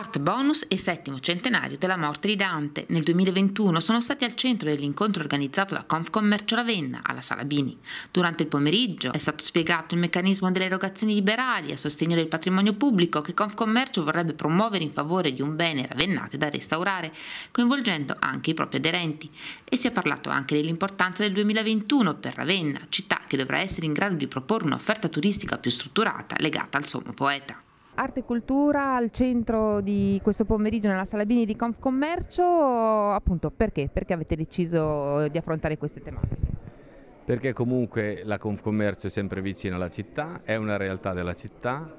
Art Bonus e settimo centenario della morte di Dante nel 2021 sono stati al centro dell'incontro organizzato da Confcommercio Ravenna alla Salabini. Durante il pomeriggio è stato spiegato il meccanismo delle erogazioni liberali a sostegno del patrimonio pubblico che Confcommercio vorrebbe promuovere in favore di un bene ravennate da restaurare, coinvolgendo anche i propri aderenti. E si è parlato anche dell'importanza del 2021 per Ravenna, città che dovrà essere in grado di proporre un'offerta turistica più strutturata legata al sommo poeta. Arte e Cultura al centro di questo pomeriggio nella Sala Bini di Confcommercio, appunto perché? Perché avete deciso di affrontare queste tematiche? Perché comunque la Confcommercio è sempre vicina alla città, è una realtà della città,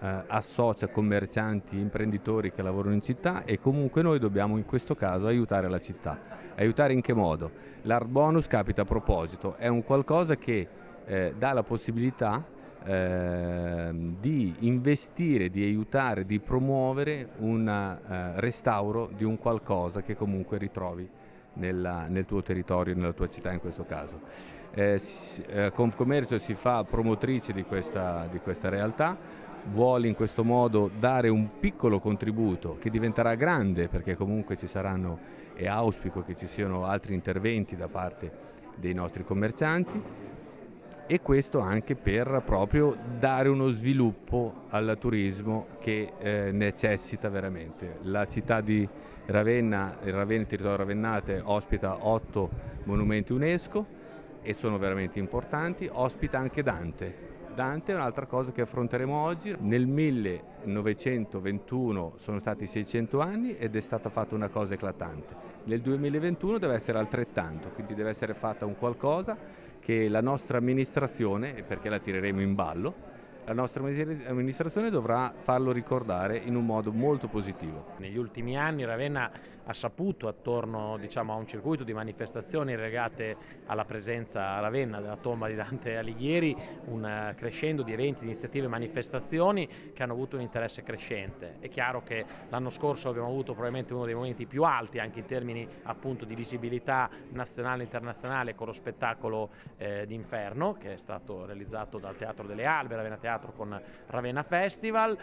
eh, associa commercianti, imprenditori che lavorano in città e comunque noi dobbiamo in questo caso aiutare la città. Aiutare in che modo? L'art bonus capita a proposito, è un qualcosa che eh, dà la possibilità Ehm, di investire, di aiutare, di promuovere un eh, restauro di un qualcosa che comunque ritrovi nella, nel tuo territorio, nella tua città in questo caso. Eh, eh, Confcommercio si fa promotrice di questa, di questa realtà, vuole in questo modo dare un piccolo contributo che diventerà grande perché comunque ci saranno e auspico che ci siano altri interventi da parte dei nostri commercianti e questo anche per proprio dare uno sviluppo al turismo che eh, necessita veramente. La città di Ravenna, il, Ravenna, il territorio ravennate ospita otto monumenti UNESCO e sono veramente importanti, ospita anche Dante, Dante è un'altra cosa che affronteremo oggi. Nel 1921 sono stati 600 anni ed è stata fatta una cosa eclatante. Nel 2021 deve essere altrettanto, quindi deve essere fatta un qualcosa che la nostra amministrazione, perché la tireremo in ballo, la nostra amministrazione dovrà farlo ricordare in un modo molto positivo. Negli ultimi anni Ravenna ha saputo attorno diciamo, a un circuito di manifestazioni legate alla presenza a Ravenna della tomba di Dante Alighieri, un eh, crescendo di eventi, iniziative e manifestazioni che hanno avuto un interesse crescente. È chiaro che l'anno scorso abbiamo avuto probabilmente uno dei momenti più alti anche in termini appunto, di visibilità nazionale e internazionale con lo spettacolo eh, d'Inferno che è stato realizzato dal Teatro delle Albe, Ravenna Teatro con Ravenna Festival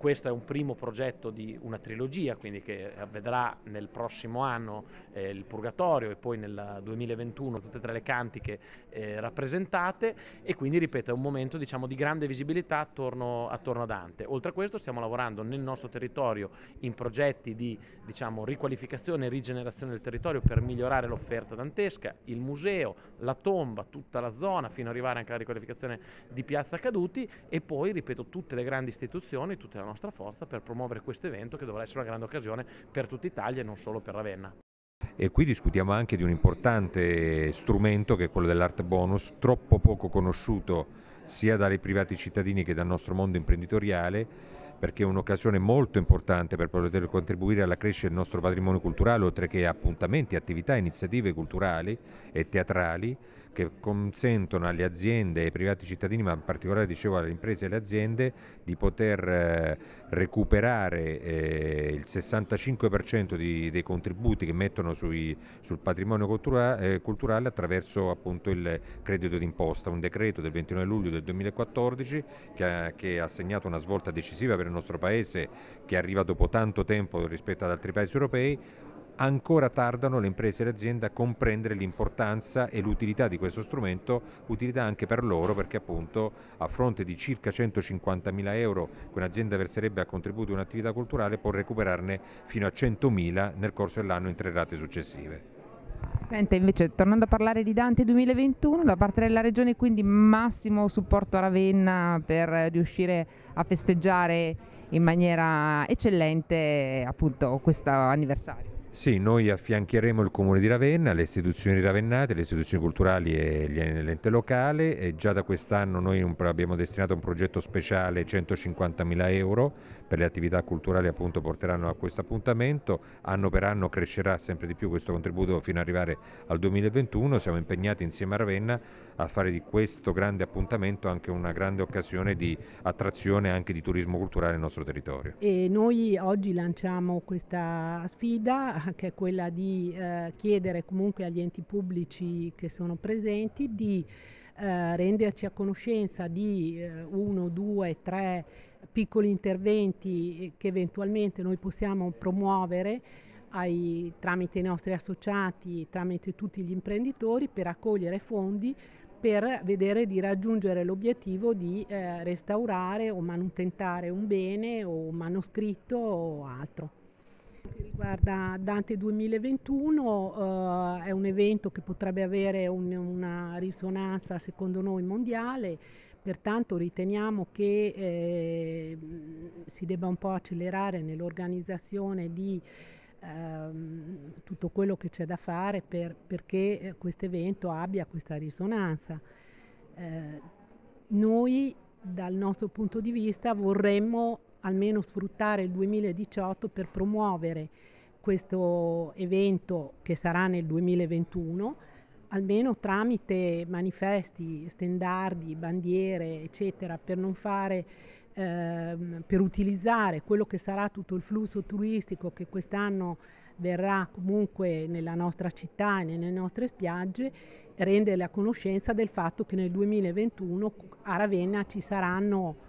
questo è un primo progetto di una trilogia, quindi che vedrà nel prossimo anno eh, il Purgatorio e poi nel 2021 tutte e tre le cantiche eh, rappresentate e quindi ripeto è un momento diciamo, di grande visibilità attorno, attorno, a Dante. Oltre a questo stiamo lavorando nel nostro territorio in progetti di diciamo, riqualificazione e rigenerazione del territorio per migliorare l'offerta dantesca, il museo, la tomba, tutta la zona fino ad arrivare anche alla riqualificazione di Piazza Caduti e poi ripeto tutte le grandi istituzioni, tutte le nostra forza per promuovere questo evento che dovrà essere una grande occasione per tutta Italia e non solo per Ravenna. E qui discutiamo anche di un importante strumento che è quello dell'art bonus, troppo poco conosciuto sia dai privati cittadini che dal nostro mondo imprenditoriale, perché è un'occasione molto importante per poter contribuire alla crescita del nostro patrimonio culturale, oltre che appuntamenti, attività, iniziative culturali e teatrali che consentono alle aziende e ai privati cittadini, ma in particolare dicevo alle imprese e alle aziende, di poter eh, recuperare eh, il 65% dei contributi che mettono sul patrimonio eh, culturale attraverso appunto il credito d'imposta, un decreto del 29 luglio del 2014 che ha segnato una svolta decisiva per il nostro Paese che arriva dopo tanto tempo rispetto ad altri paesi europei, ancora tardano le imprese e le aziende a comprendere l'importanza e l'utilità di questo strumento, utilità anche per loro perché appunto a fronte di circa 150.000 euro che un'azienda verserebbe a contributo di un'attività culturale può recuperarne fino a 100.000 nel corso dell'anno in tre rate successive. Senta, invece, tornando a parlare di Dante 2021, da parte della Regione quindi massimo supporto a Ravenna per riuscire a festeggiare in maniera eccellente appunto questo anniversario. Sì, noi affiancheremo il Comune di Ravenna, le istituzioni ravennate, le istituzioni culturali e l'ente locale e già da quest'anno noi abbiamo destinato un progetto speciale 150.000 euro per le attività culturali appunto porteranno a questo appuntamento, anno per anno crescerà sempre di più questo contributo fino ad arrivare al 2021, siamo impegnati insieme a Ravenna a fare di questo grande appuntamento anche una grande occasione di attrazione anche di turismo culturale nel nostro territorio. E noi oggi lanciamo questa sfida che è quella di eh, chiedere comunque agli enti pubblici che sono presenti di eh, renderci a conoscenza di eh, uno, due, tre piccoli interventi che eventualmente noi possiamo promuovere ai, tramite i nostri associati, tramite tutti gli imprenditori per accogliere fondi per vedere di raggiungere l'obiettivo di eh, restaurare o manutentare un bene o un manoscritto o altro. Che riguarda Dante 2021 eh, è un evento che potrebbe avere un, una risonanza secondo noi mondiale Pertanto riteniamo che eh, si debba un po' accelerare nell'organizzazione di ehm, tutto quello che c'è da fare per, perché eh, questo evento abbia questa risonanza. Eh, noi dal nostro punto di vista vorremmo almeno sfruttare il 2018 per promuovere questo evento che sarà nel 2021 almeno tramite manifesti, stendardi, bandiere, eccetera, per non fare ehm, per utilizzare quello che sarà tutto il flusso turistico che quest'anno verrà comunque nella nostra città e nelle nostre spiagge, rendere la conoscenza del fatto che nel 2021 a Ravenna ci saranno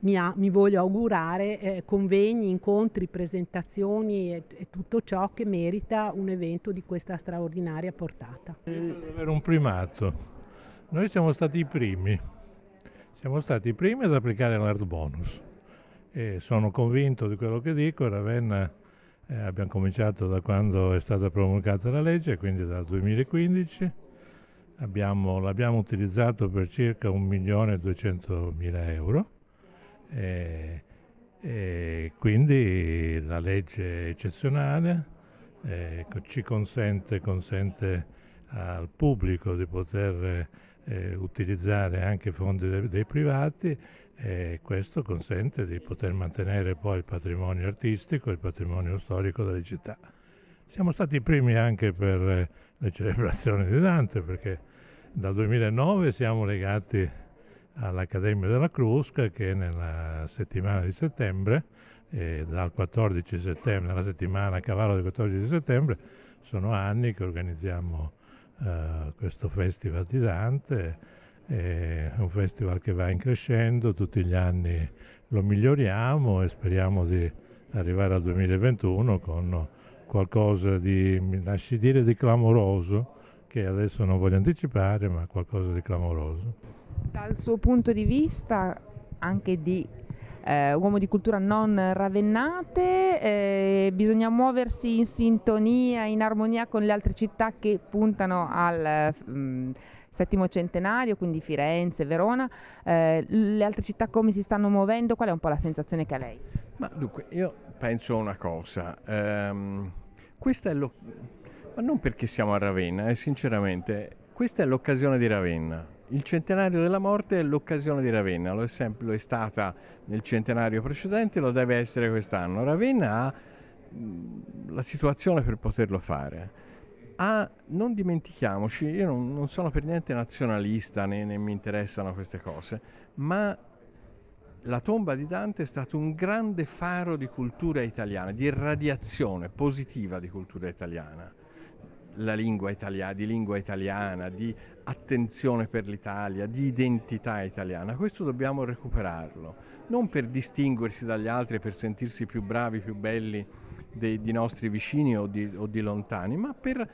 mi, ha, mi voglio augurare eh, convegni, incontri, presentazioni e, e, tutto ciò che merita un evento di questa straordinaria portata. Io avere un primato. Noi siamo stati i primi, siamo stati i primi ad applicare l'art bonus e sono convinto di quello che dico, Ravenna eh, abbiamo cominciato da quando è stata promulgata la legge, quindi dal 2015. l'abbiamo utilizzato per circa 1.200.000 euro e, eh, e eh, quindi la legge è eccezionale eh, ci consente, consente, al pubblico di poter eh, utilizzare anche fondi dei, dei privati e questo consente di poter mantenere poi il patrimonio artistico, il patrimonio storico delle città. Siamo stati i primi anche per le celebrazioni di Dante perché dal 2009 siamo legati all'Accademia della Crusca che nella settimana di settembre, eh, dal 14 settembre, nella settimana a cavallo del 14 settembre, sono anni che organizziamo eh, questo festival di Dante, è un festival che va in crescendo, tutti gli anni lo miglioriamo e speriamo di arrivare al 2021 con qualcosa di, mi lasci dire, di clamoroso, che adesso non voglio anticipare, ma qualcosa di clamoroso. Dal suo punto di vista, anche di eh, uomo di cultura non ravennate, eh, bisogna muoversi in sintonia, in armonia con le altre città che puntano al mh, mm, settimo centenario, quindi Firenze, Verona. Eh, le altre città come si stanno muovendo? Qual è un po' la sensazione che ha lei? Ma dunque, io penso una cosa. Ehm, questa è lo... Ma non perché siamo a Ravenna, eh, sinceramente, questa è l'occasione di Ravenna il centenario della morte è l'occasione di Ravenna, lo è, sempre, lo è stata nel centenario precedente, lo deve essere quest'anno. Ravenna ha la situazione per poterlo fare. Ah, non dimentichiamoci, io non, non sono per niente nazionalista né, né, mi interessano queste cose, ma la tomba di Dante è stato un grande faro di cultura italiana, di irradiazione positiva di cultura italiana la lingua italiana, di lingua italiana, di attenzione per l'Italia, di identità italiana. Questo dobbiamo recuperarlo, non per distinguersi dagli altri, e per sentirsi più bravi, più belli dei, dei nostri vicini o di, o di, lontani, ma per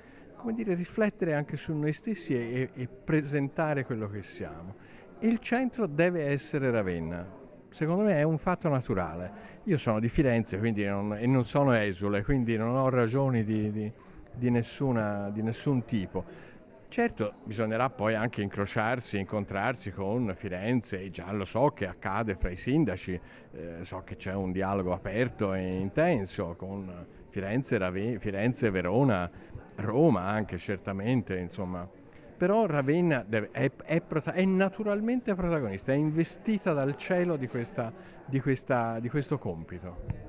dire, riflettere anche su noi stessi e, e presentare quello che siamo. Il centro deve essere Ravenna, secondo me è un fatto naturale. Io sono di Firenze non, e non sono esule, quindi non ho ragioni di, di di, nessuna, di nessun tipo. Certo, bisognerà poi anche incrociarsi, incontrarsi con Firenze e già lo so che accade fra i sindaci, eh, so che c'è un dialogo aperto e intenso con Firenze, Raven- Firenze Verona, Roma anche certamente, insomma. Però Ravenna deve, è, è, prota- è, naturalmente protagonista, è investita dal cielo di, questa, di, questa, di questo compito.